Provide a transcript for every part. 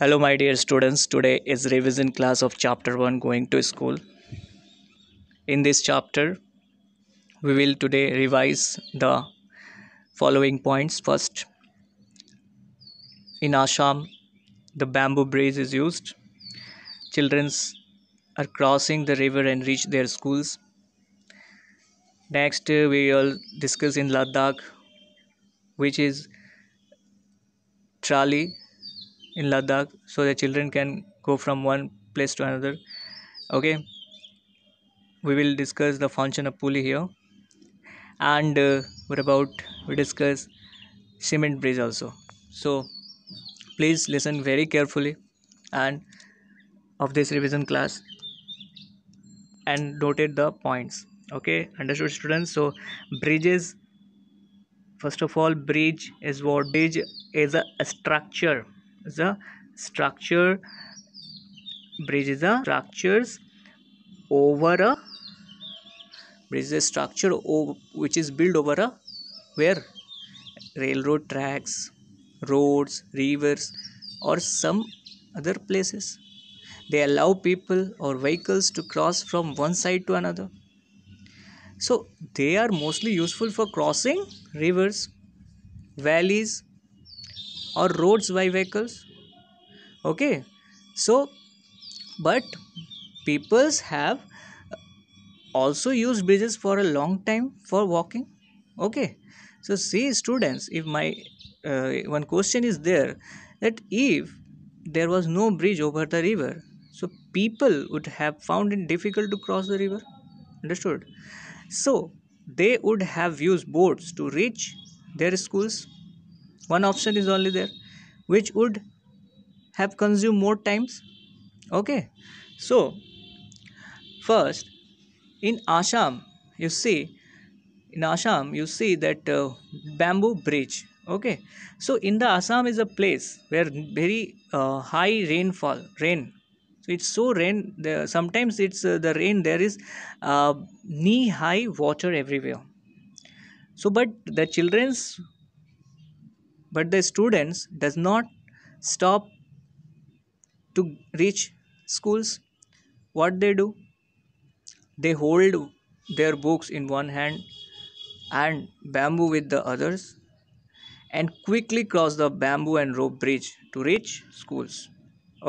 hello my dear students today is revision class of chapter 1 going to school in this chapter we will today revise the following points first in assam the bamboo bridge is used children's are crossing the river and reach their schools next we will discuss in ladakh which is trolley in Ladakh so the children can go from one place to another. Okay, we will discuss the function of pulley here, and uh, what about we discuss cement bridge also. So please listen very carefully and of this revision class and noted the points okay understood students so bridges first of all bridge is what bridge is a, a structure the structure bridge the structures over a bridge the structure which is built over a where railroad tracks roads rivers or some other places they allow people or vehicles to cross from one side to another so they are mostly useful for crossing rivers valleys or roads by vehicles okay so but peoples have also used bridges for a long time for walking okay so see students if my uh, one question is there that if there was no bridge over the river so people would have found it difficult to cross the river understood so they would have used boats to reach their schools one option is only there which would have consumed more times okay so first in assam you see in assam you see that uh, bamboo bridge okay so in the assam is a place where very uh, high rainfall rain so it's so rain the, sometimes it's uh, the rain there is uh, knee high water everywhere so but the children's but the students does not stop to reach schools what they do they hold their books in one hand and bamboo with the others and quickly cross the bamboo and rope bridge to reach schools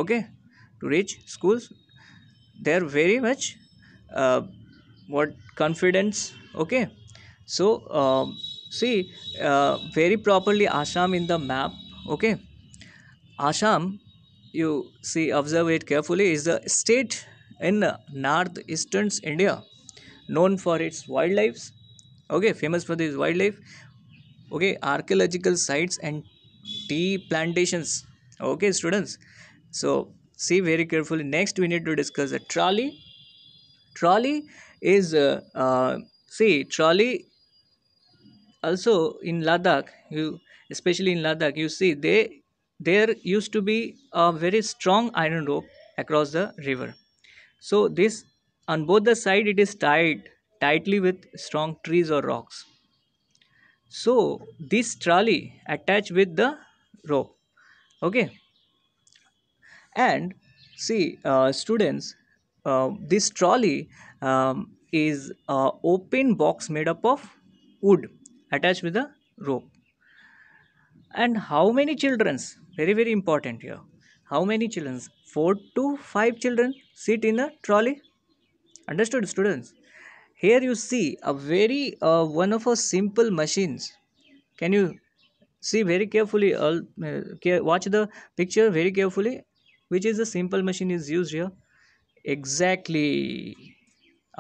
okay to reach schools they're very much uh, what confidence okay so um, see uh, very properly Assam in the map okay Assam you see observe it carefully is a state in northeastern India known for its wildlife okay famous for this wildlife okay archaeological sites and tea plantations okay students so see very carefully next we need to discuss a trolley trolley is uh, uh, see trolley also in Ladakh, you especially in Ladakh, you see they there used to be a very strong iron rope across the river. So this on both the side it is tied tightly with strong trees or rocks. So this trolley attached with the rope. Okay. And see uh, students, uh, this trolley um, is a open box made up of wood attached with a rope and how many childrens very very important here how many children four to five children sit in a trolley understood students here you see a very uh, one of a simple machines can you see very carefully uh, watch the picture very carefully which is a simple machine is used here exactly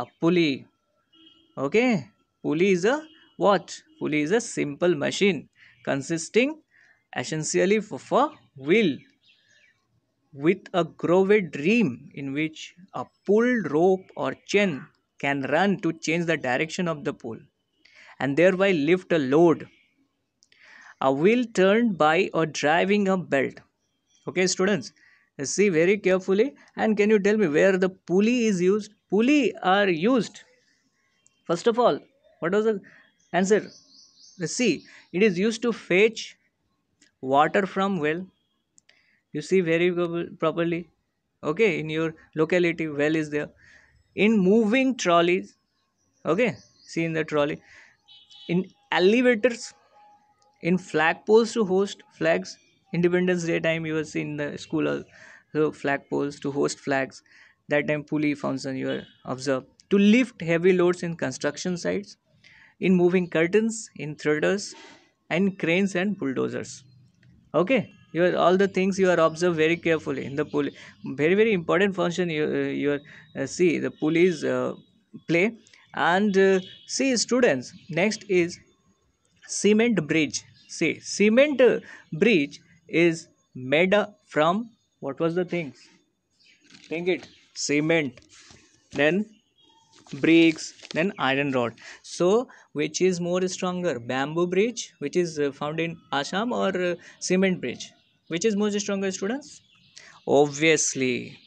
a pulley okay pulley is a what? Pulley is a simple machine consisting essentially of a wheel with a grooved rim in which a pulled rope or chain can run to change the direction of the pull and thereby lift a load. A wheel turned by or driving a belt. Okay, students, see very carefully and can you tell me where the pulley is used? Pulley are used. First of all, what was the answer c it is used to fetch water from well you see very properly okay in your locality well is there in moving trolleys okay see in the trolley in elevators in flagpoles to host flags independence day time you will see in the school so flagpoles to host flags that time pulley function you will observe to lift heavy loads in construction sites in moving curtains, in thrillers, and cranes and bulldozers. Okay, you are, all the things you are observe very carefully in the pulley. Very very important function you uh, you are, uh, see the police uh, play and uh, see students. Next is cement bridge. See cement uh, bridge is made from what was the thing? Think it cement. Then bricks then iron rod so which is more stronger bamboo bridge which is uh, found in assam or uh, cement bridge which is more stronger students obviously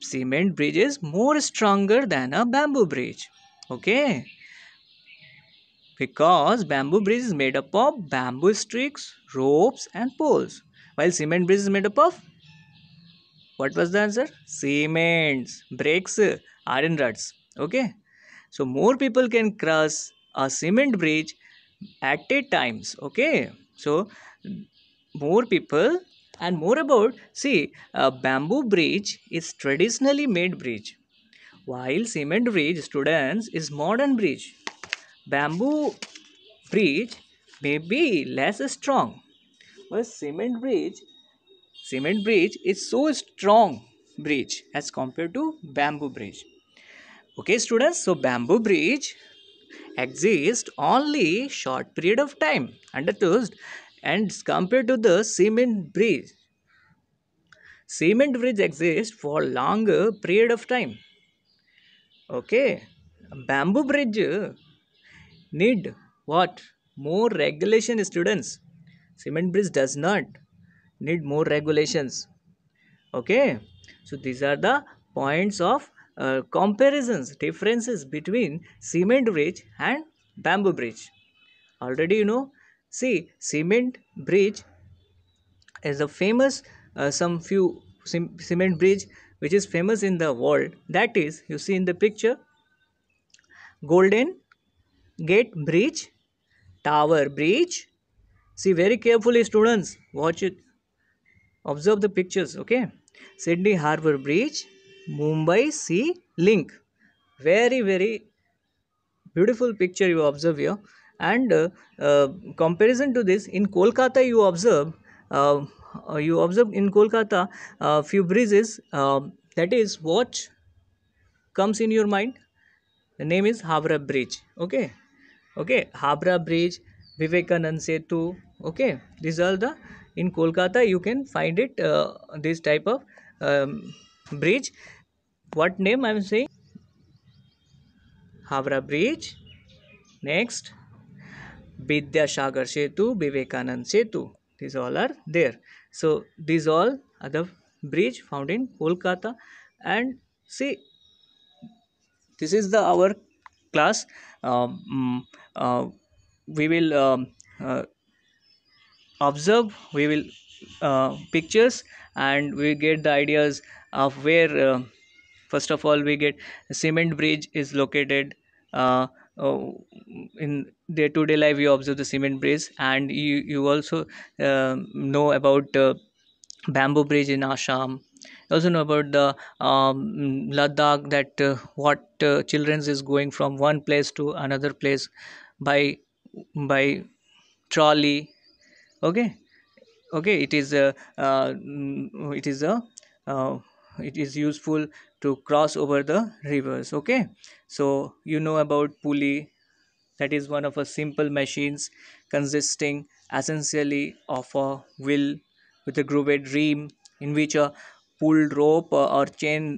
cement bridge is more stronger than a bamboo bridge okay because bamboo bridge is made up of bamboo sticks ropes and poles while cement bridge is made up of what was the answer cements bricks iron rods okay so more people can cross a cement bridge at a times okay so more people and more about see a bamboo bridge is traditionally made bridge while cement bridge students is modern bridge bamboo bridge may be less strong but cement bridge cement bridge is so strong bridge as compared to bamboo bridge okay students so bamboo bridge exist only short period of time understood and compared to the cement bridge cement bridge exists for longer period of time okay bamboo bridge need what more regulation students cement bridge does not need more regulations okay so these are the points of uh, comparisons differences between cement bridge and bamboo bridge already you know see cement bridge is a famous uh, some few cement bridge which is famous in the world that is you see in the picture golden gate bridge tower bridge see very carefully students watch it observe the pictures okay sydney harbor bridge Mumbai Sea Link. Very, very beautiful picture you observe here. And uh, uh, comparison to this, in Kolkata you observe, uh, you observe in Kolkata a few bridges. that is, watch comes in your mind. The name is Havra Bridge. Okay, okay, Havra Bridge, Vivekanand Setu. Okay, these are the in Kolkata you can find it. this type of um, bridge what name i'm saying havra bridge next vidyasagar setu vivekanand setu these all are there so these all are the bridge found in kolkata and see this is the our class um, mm, uh, we will um, uh, observe we will uh, pictures and we get the ideas of where uh, first of all we get cement bridge is located Oh, in day to day life you observe the cement bridge and you you also uh, know about uh, bamboo bridge in assam you also know about the um, ladakh that uh, what uh, children is going from one place to another place by by trolley okay okay it is a uh, uh, mm, it is a uh, it is useful to cross over the rivers okay so you know about pulley that is one of a simple machines consisting essentially of a wheel with a grooved rim in which a pulled rope or chain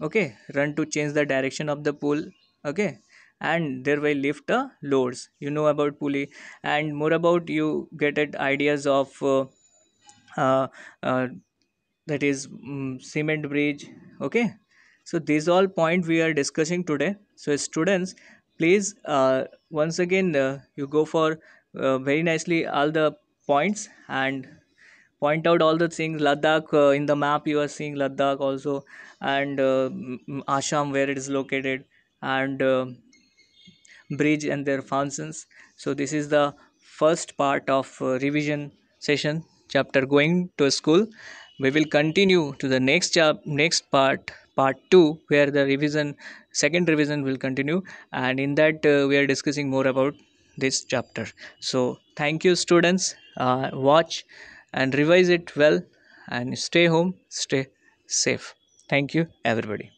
okay run to change the direction of the pull okay and thereby lift the loads you know about pulley and more about you get ideas of uh, uh, uh that is um, cement bridge okay so these all point we are discussing today so students please uh, once again uh, you go for uh, very nicely all the points and point out all the things ladakh uh, in the map you are seeing ladakh also and uh, assam where it is located and bridge and their functions so this is the first part of uh, revision session chapter going to school we will continue to the next job next part part 2 where the revision second revision will continue and in that uh, we are discussing more about this chapter so thank you students uh, watch and revise it well and stay home stay safe thank you everybody